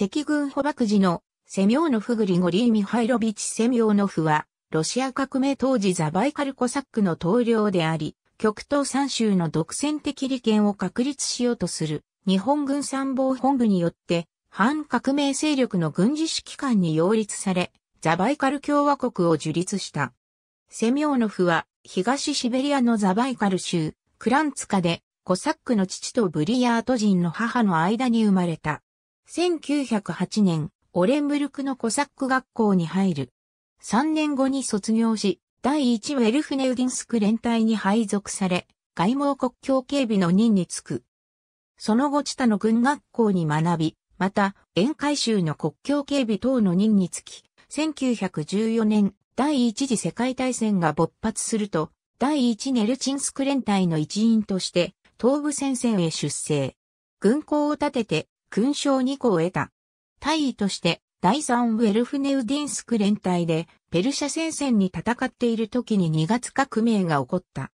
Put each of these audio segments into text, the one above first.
赤軍捕獲時のセミョーノフグリゴリー・ミハイロビチ・セミョーノフは、ロシア革命当時ザバイカルコサックの統領であり、極東三州の独占的利権を確立しようとする日本軍参謀本部によって反革命勢力の軍事指揮官に擁立され、ザバイカル共和国を樹立した。セミョーノフは東シベリアのザバイカル州クランツカでコサックの父とブリヤート人の母の間に生まれた。1908年、オレンブルクのコサック学校に入る。3年後に卒業し、第1ウェルフネウディンスク連隊に配属され、外務国境警備の任に就く。その後、地多の軍学校に学び、また、沿海州の国境警備等の任につき、1914年、第一次世界大戦が勃発すると、第一ネルチンスク連隊の一員として、東部戦線へ出征。軍港を建てて、勲章2個を得た。大尉として、第三ウェルフネウディンスク連隊で、ペルシャ戦線に戦っている時に2月革命が起こった。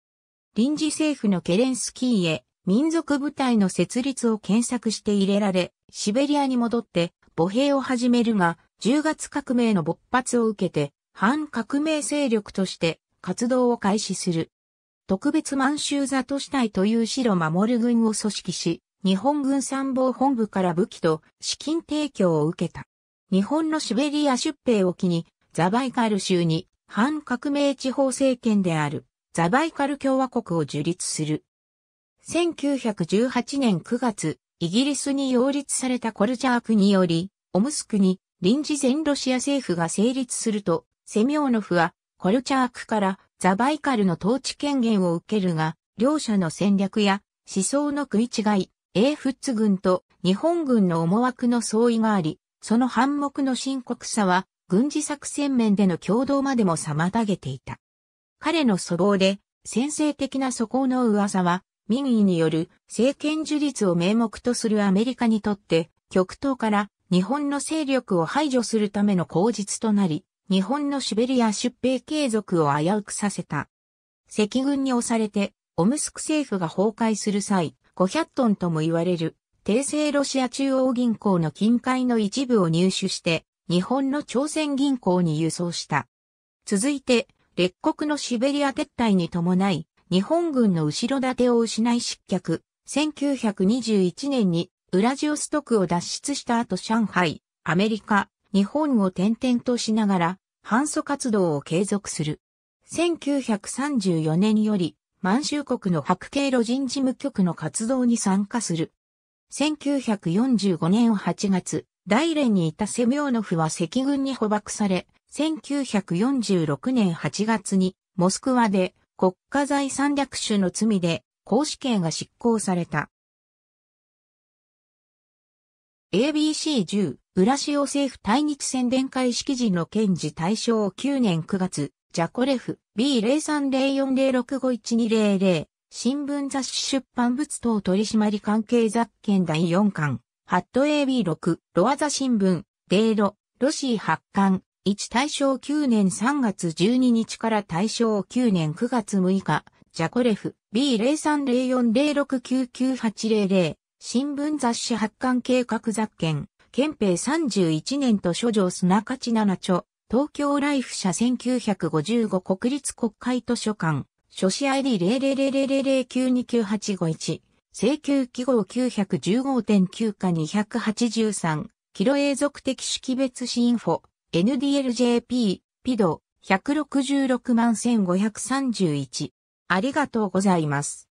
臨時政府のケレンスキーへ、民族部隊の設立を検索して入れられ、シベリアに戻って、母兵を始めるが、10月革命の勃発を受けて、反革命勢力として活動を開始する。特別満州座都市隊という城守軍を組織し、日本軍参謀本部から武器と資金提供を受けた。日本のシベリア出兵を機に、ザバイカル州に反革命地方政権であるザバイカル共和国を樹立する。1918年9月、イギリスに擁立されたコルチャークにより、オムスクに臨時全ロシア政府が成立すると、セミオノフはコルチャークからザバイカルの統治権限を受けるが、両者の戦略や思想の食い違い、英仏軍と日本軍の思惑の相違があり、その反目の深刻さは軍事作戦面での共同までも妨げていた。彼の粗暴で先制的な素行の噂は民意による政権樹立を名目とするアメリカにとって極東から日本の勢力を排除するための口実となり、日本のシベリア出兵継続を危うくさせた。赤軍に押されて、オムスク政府が崩壊する際、500トンとも言われる、帝政ロシア中央銀行の金塊の一部を入手して、日本の朝鮮銀行に輸送した。続いて、列国のシベリア撤退に伴い、日本軍の後ろ盾を失い失脚。1921年にウラジオストクを脱出した後上海、アメリカ、日本を転々としながら、反訴活動を継続する。1934年より満州国の白系路人事務局の活動に参加する。1945年8月、大連にいたセミョーノフは赤軍に捕獲され、1946年8月にモスクワで国家財産略取の罪で公死刑が執行された。ABC10 ウラシオ政府対日宣伝会式時の検事対象9年9月、ジャコレフ b 0 3 0 4 0 6 5 1 2 0 0新聞雑誌出版物等取締り関係雑権第4巻ハット AB6 ロアザ新聞デイロロシー発刊1大正9年3月12日から大正9年9月6日ジャコレフ b 0 3 0 4 0 6 9 9 8 0 0新聞雑誌発刊計画雑権憲兵31年と諸条砂勝七著東京ライフ社1955国立国会図書館、書誌 i d 0 0 0 0 9 2 9 8 5 5 1請求記号915.9か283、キロ永続的識別子インフォ、NDLJP、ピド、166万1531。ありがとうございます。